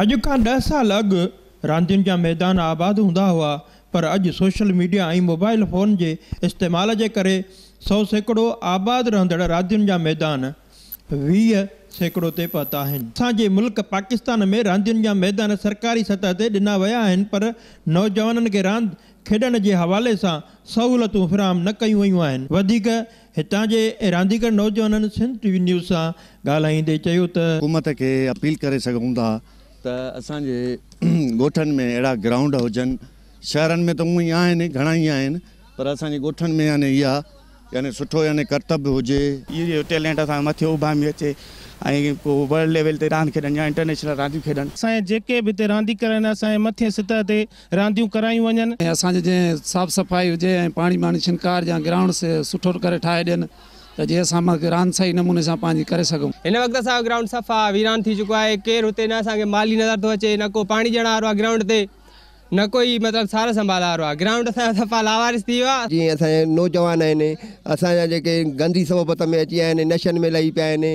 अज का दह साल अग रांदियुनि जहाँ मैदान आबाद हूँ हुआ पर अज सोशल मीडिया और मोबाइल फ़ोन के इस्तेमाल के कर सौ सैकड़ो आबाद रहंदड़ रांदियुनि जहाँ मैदान वीह सैकड़ो ते पता आहिनि मुल्क पाकिस्तान में रांदियुनि जहाँ मैदान सरकारी सतह से दिना वह पर नौजवान के रांद खेड के हवाले से सहूलियतूं फ्राहम न कयूं वयूं आहिनि वधीक रांदीगर नौजवान सिंध टीवी न्यूज़ से ॻाल्हाईंदे हुकूमत के अपील कर सकूँ था त असांजे ॻोठनि में अहिड़ा ग्राउंड हुजनि शहरनि में त उअ ई आहिनि घणा ई आहिनि पर असांजे ॻोठनि में यानी इहा यानी सुठो यानी कर्तव्य हुजे इहे टेलेंट असांखे मथे अचे ऐं वर्ल्ड लेवल ते रांदि खेॾनि या इंटरनेशनल रांदियूं खेॾनि असांजे जेके बि हिते रांधियूं असांजे मथे सतह ते रांधियूं करायूं वञनि ऐं असांजे जंहिं साफ़ु सफ़ाई हुजे ऐं पाणी पाणी छहकार जा ग्राउंड्स सुठो करे ठाहे ॾियनि त जीअं असांखे रांदि सही नमूने सां पंहिंजी करे सघूं हिन वक़्तु असांजो ग्राउंड सफ़ा वीरान थी चुको आहे केरु हुते न असांखे माली नज़र थो अचे न को पाणी ॾियण वारो आहे ग्राउंड ते न कोई मतिलबु सार संभाल आहे ग्राउंड असांजा जीअं असांजा नौजवान आहिनि असांजा जेके गंदी सबबत में अची विया आहिनि नशनि में लही पिया आहिनि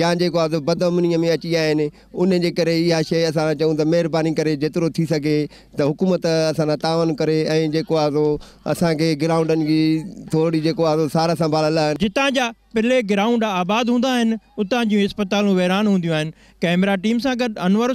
या जेको आहे बदमनीअ में अची विया आहिनि उन जे करे इहा शइ असां चऊं त महिरबानी करे जेतिरो थी सघे त हुकूमत असांजा तावन करे ऐं जेको आहे असांखे ग्राउंडनि जी थोरी जेको आहे सार संभाल जितां जा प्लेग्राउंड आबाद हूंदा आहिनि उतां इस्पतालूं वेरान हूंदियूं आहिनि कैमरा टीम सां गॾु अनवर